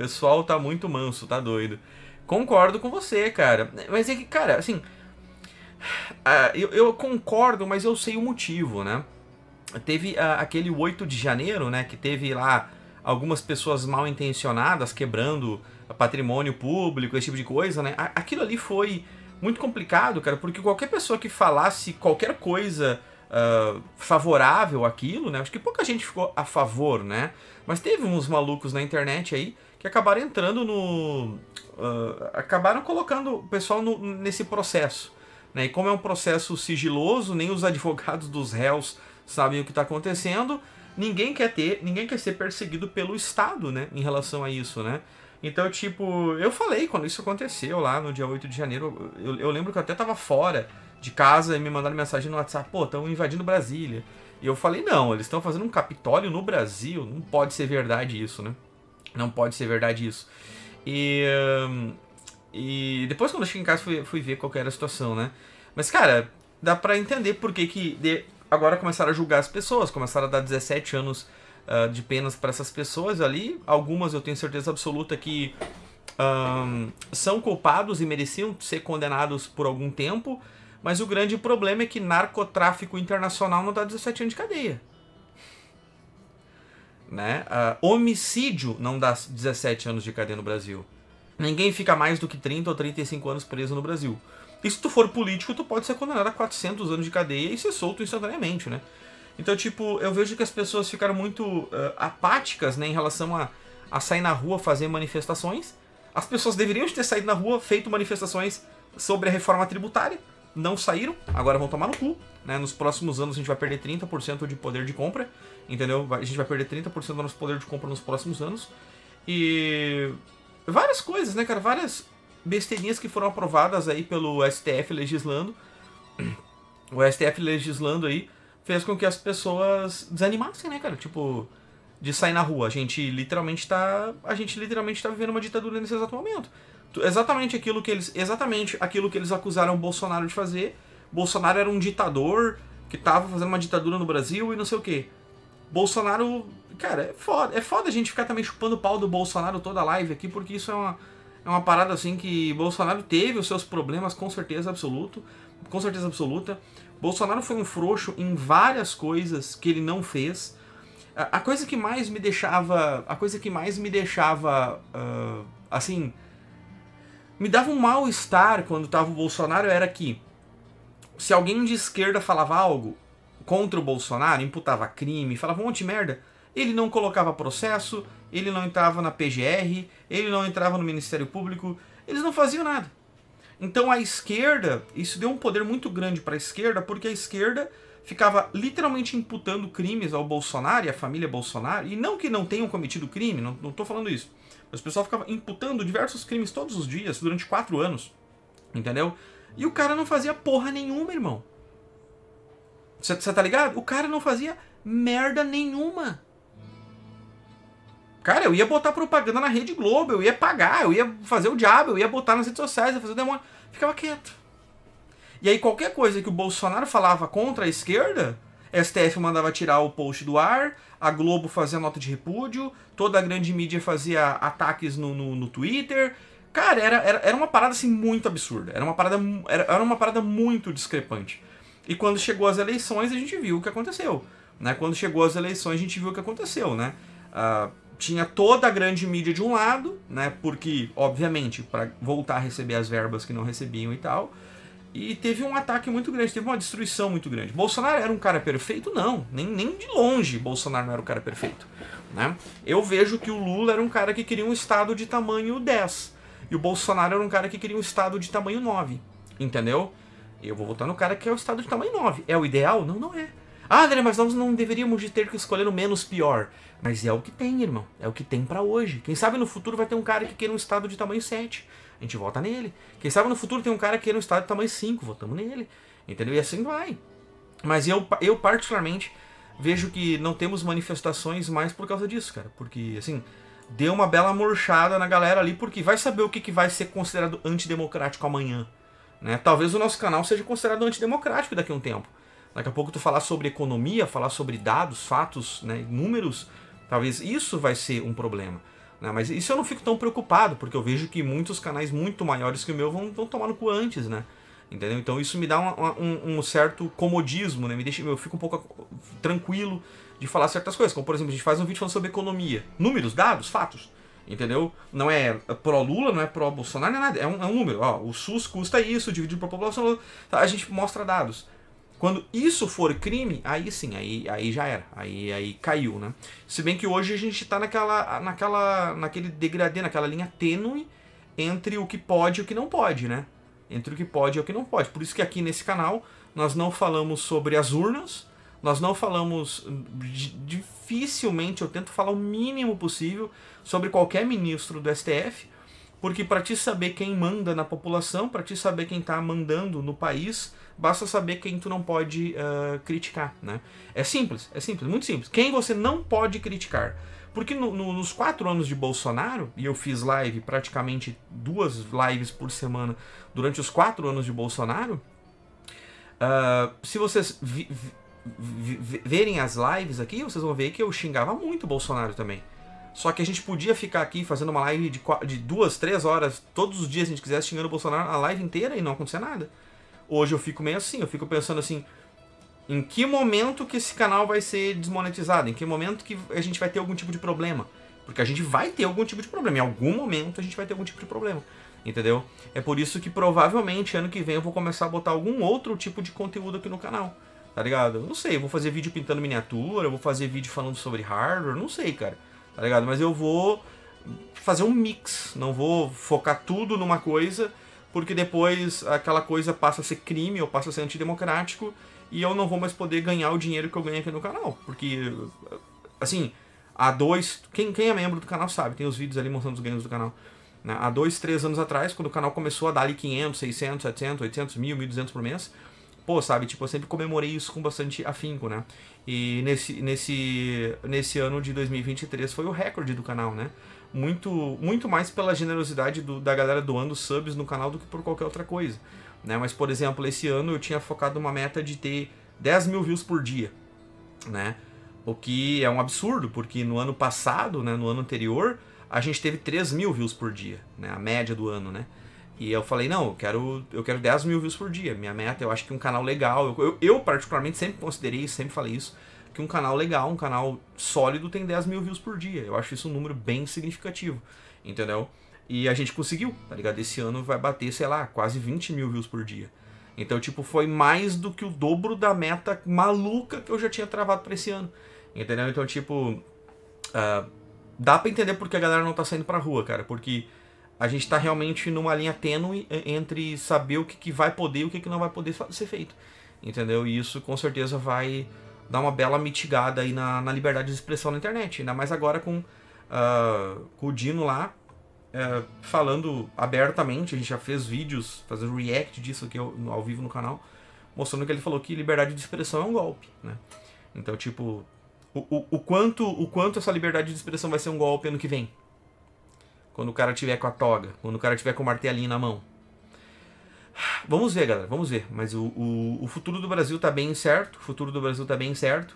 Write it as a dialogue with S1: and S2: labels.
S1: pessoal tá muito manso, tá doido. Concordo com você, cara. Mas é que, cara, assim. Ah, eu, eu concordo, mas eu sei o motivo, né? Teve ah, aquele 8 de janeiro, né? Que teve lá algumas pessoas mal intencionadas quebrando patrimônio público, esse tipo de coisa, né? Aquilo ali foi muito complicado, cara, porque qualquer pessoa que falasse qualquer coisa uh, favorável àquilo, né? Acho que pouca gente ficou a favor, né? Mas teve uns malucos na internet aí que acabaram entrando no. Uh, acabaram colocando o pessoal no, nesse processo. Né? E como é um processo sigiloso, nem os advogados dos réus sabem o que está acontecendo. Ninguém quer ter, ninguém quer ser perseguido pelo Estado, né? Em relação a isso, né? Então, tipo, eu falei quando isso aconteceu lá no dia 8 de janeiro. Eu, eu lembro que eu até tava fora de casa e me mandaram mensagem no WhatsApp: pô, estão invadindo Brasília. E eu falei: não, eles estão fazendo um Capitólio no Brasil. Não pode ser verdade isso, né? Não pode ser verdade isso. E, e depois quando eu cheguei em casa fui, fui ver qual era a situação, né? Mas cara, dá para entender por que que de, agora começaram a julgar as pessoas, começaram a dar 17 anos uh, de penas para essas pessoas ali. Algumas eu tenho certeza absoluta que um, são culpados e mereciam ser condenados por algum tempo, mas o grande problema é que narcotráfico internacional não dá 17 anos de cadeia. Né? Uh, homicídio não dá 17 anos de cadeia no Brasil. Ninguém fica mais do que 30 ou 35 anos preso no Brasil. E se tu for político, tu pode ser condenado a 400 anos de cadeia e ser solto instantaneamente, né? Então, tipo, eu vejo que as pessoas ficaram muito uh, apáticas, né, em relação a, a sair na rua fazer manifestações. As pessoas deveriam ter saído na rua, feito manifestações sobre a reforma tributária, não saíram, agora vão tomar no cu. Né? Nos próximos anos a gente vai perder 30% de poder de compra, entendeu? A gente vai perder 30% do nosso poder de compra nos próximos anos. E várias coisas, né, cara? Várias besteirinhas que foram aprovadas aí pelo STF legislando. O STF legislando aí fez com que as pessoas desanimassem, né, cara? Tipo, de sair na rua. A gente literalmente tá, a gente literalmente tá vivendo uma ditadura nesse exato momento exatamente aquilo que eles exatamente aquilo que eles acusaram Bolsonaro de fazer. Bolsonaro era um ditador que tava fazendo uma ditadura no Brasil e não sei o que Bolsonaro, cara, é foda, é foda a gente ficar também chupando o pau do Bolsonaro toda a live aqui, porque isso é uma, é uma parada assim que Bolsonaro teve os seus problemas com certeza absoluto, com certeza absoluta. Bolsonaro foi um frouxo em várias coisas que ele não fez. A, a coisa que mais me deixava, a coisa que mais me deixava uh, assim, me dava um mal-estar quando tava o Bolsonaro era que se alguém de esquerda falava algo contra o Bolsonaro, imputava crime, falava um monte de merda, ele não colocava processo, ele não entrava na PGR, ele não entrava no Ministério Público, eles não faziam nada. Então a esquerda, isso deu um poder muito grande para a esquerda, porque a esquerda ficava literalmente imputando crimes ao Bolsonaro e à família Bolsonaro, e não que não tenham cometido crime, não, não tô falando isso. Mas o pessoal ficava imputando diversos crimes todos os dias, durante quatro anos. Entendeu? E o cara não fazia porra nenhuma, irmão. Você tá ligado? O cara não fazia merda nenhuma. Cara, eu ia botar propaganda na Rede Globo, eu ia pagar, eu ia fazer o diabo, eu ia botar nas redes sociais, eu ia fazer o demônio. Ficava quieto. E aí qualquer coisa que o Bolsonaro falava contra a esquerda, STF mandava tirar o post do ar, a Globo fazia nota de repúdio, toda a grande mídia fazia ataques no, no, no Twitter. Cara, era, era, era uma parada assim muito absurda. Era uma parada, era, era uma parada muito discrepante. E quando chegou as eleições, a gente viu o que aconteceu. Né? Quando chegou as eleições, a gente viu o que aconteceu, né? Uh, tinha toda a grande mídia de um lado, né? Porque, obviamente, para voltar a receber as verbas que não recebiam e tal. E teve um ataque muito grande, teve uma destruição muito grande. Bolsonaro era um cara perfeito? Não, nem, nem de longe Bolsonaro não era o um cara perfeito. Né? Eu vejo que o Lula era um cara que queria um Estado de tamanho 10. E o Bolsonaro era um cara que queria um Estado de tamanho 9. Entendeu? Eu vou votar no cara que é o Estado de tamanho 9. É o ideal? Não, não é. Ah, André, mas nós não deveríamos ter que escolher o menos pior. Mas é o que tem, irmão. É o que tem para hoje. Quem sabe no futuro vai ter um cara que queira um estado de tamanho 7. A gente vota nele. Quem sabe no futuro tem um cara que queira um estado de tamanho 5. Votamos nele. Entendeu? E assim vai. Mas eu, eu particularmente, vejo que não temos manifestações mais por causa disso, cara. Porque, assim, deu uma bela murchada na galera ali, porque vai saber o que, que vai ser considerado antidemocrático amanhã. Né? Talvez o nosso canal seja considerado antidemocrático daqui a um tempo. Daqui a pouco tu falar sobre economia, falar sobre dados, fatos, né, números, talvez isso vai ser um problema. Né? Mas isso eu não fico tão preocupado, porque eu vejo que muitos canais muito maiores que o meu vão, vão tomar no cu antes, né? Entendeu? Então isso me dá um, um, um certo comodismo, né? Me deixa, eu fico um pouco tranquilo de falar certas coisas. Como, por exemplo, a gente faz um vídeo falando sobre economia. Números, dados, fatos. Entendeu? Não é pró-Lula, não é pró-Bolsonaro, não é nada. É um, é um número. Ó, o SUS custa isso, dividido por população. Tá? A gente mostra dados. Quando isso for crime, aí sim, aí, aí já era, aí, aí caiu, né? Se bem que hoje a gente está naquela, naquela, naquele degradê, naquela linha tênue entre o que pode e o que não pode, né? Entre o que pode e o que não pode. Por isso que aqui nesse canal nós não falamos sobre as urnas, nós não falamos, hum, dificilmente eu tento falar o mínimo possível sobre qualquer ministro do STF, porque para te saber quem manda na população, para te saber quem está mandando no país, basta saber quem tu não pode uh, criticar, né? É simples, é simples, muito simples. Quem você não pode criticar. Porque no, no, nos quatro anos de Bolsonaro, e eu fiz live, praticamente duas lives por semana, durante os quatro anos de Bolsonaro, uh, se vocês verem as lives aqui, vocês vão ver que eu xingava muito o Bolsonaro também. Só que a gente podia ficar aqui fazendo uma live de, de duas, três horas todos os dias, se a gente quisesse, xingando o Bolsonaro a live inteira e não acontecer nada. Hoje eu fico meio assim, eu fico pensando assim, em que momento que esse canal vai ser desmonetizado? Em que momento que a gente vai ter algum tipo de problema? Porque a gente vai ter algum tipo de problema. Em algum momento a gente vai ter algum tipo de problema. Entendeu? É por isso que provavelmente ano que vem eu vou começar a botar algum outro tipo de conteúdo aqui no canal. Tá ligado? não sei, vou fazer vídeo pintando miniatura, vou fazer vídeo falando sobre hardware, não sei, cara tá ligado? Mas eu vou fazer um mix, não vou focar tudo numa coisa, porque depois aquela coisa passa a ser crime ou passa a ser antidemocrático e eu não vou mais poder ganhar o dinheiro que eu ganho aqui no canal, porque assim, há dois, quem, quem é membro do canal sabe, tem os vídeos ali mostrando os ganhos do canal. Né? Há dois, três anos atrás, quando o canal começou a dar ali 500, 600, 700, 800, 1000, 1200 por mês, pô, sabe, tipo, eu sempre comemorei isso com bastante afinco, né? E nesse, nesse, nesse ano de 2023 foi o recorde do canal, né? Muito, muito mais pela generosidade do, da galera doando subs no canal do que por qualquer outra coisa, né? Mas, por exemplo, esse ano eu tinha focado uma meta de ter 10 mil views por dia, né? O que é um absurdo, porque no ano passado, né, no ano anterior, a gente teve 3 mil views por dia, né? A média do ano, né? E eu falei, não, eu quero, eu quero 10 mil views por dia. Minha meta, eu acho que um canal legal. Eu, eu, eu particularmente sempre considerei isso, sempre falei isso, que um canal legal, um canal sólido tem 10 mil views por dia. Eu acho isso um número bem significativo, entendeu? E a gente conseguiu, tá ligado? Esse ano vai bater, sei lá, quase 20 mil views por dia. Então, tipo, foi mais do que o dobro da meta maluca que eu já tinha travado pra esse ano. Entendeu? Então, tipo. Uh, dá pra entender porque a galera não tá saindo pra rua, cara. Porque a gente está realmente numa linha tênue entre saber o que, que vai poder e o que, que não vai poder ser feito. Entendeu? E isso com certeza vai dar uma bela mitigada aí na, na liberdade de expressão na internet. Ainda mais agora com, uh, com o Dino lá uh, falando abertamente. A gente já fez vídeos fazendo react disso aqui ao, ao vivo no canal, mostrando que ele falou que liberdade de expressão é um golpe. Né? Então, tipo, o, o, o, quanto, o quanto essa liberdade de expressão vai ser um golpe ano que vem, quando o cara tiver com a toga, quando o cara tiver com o martelinho na mão. Vamos ver, galera, vamos ver. Mas o, o, o futuro do Brasil tá bem incerto. O futuro do Brasil tá bem incerto.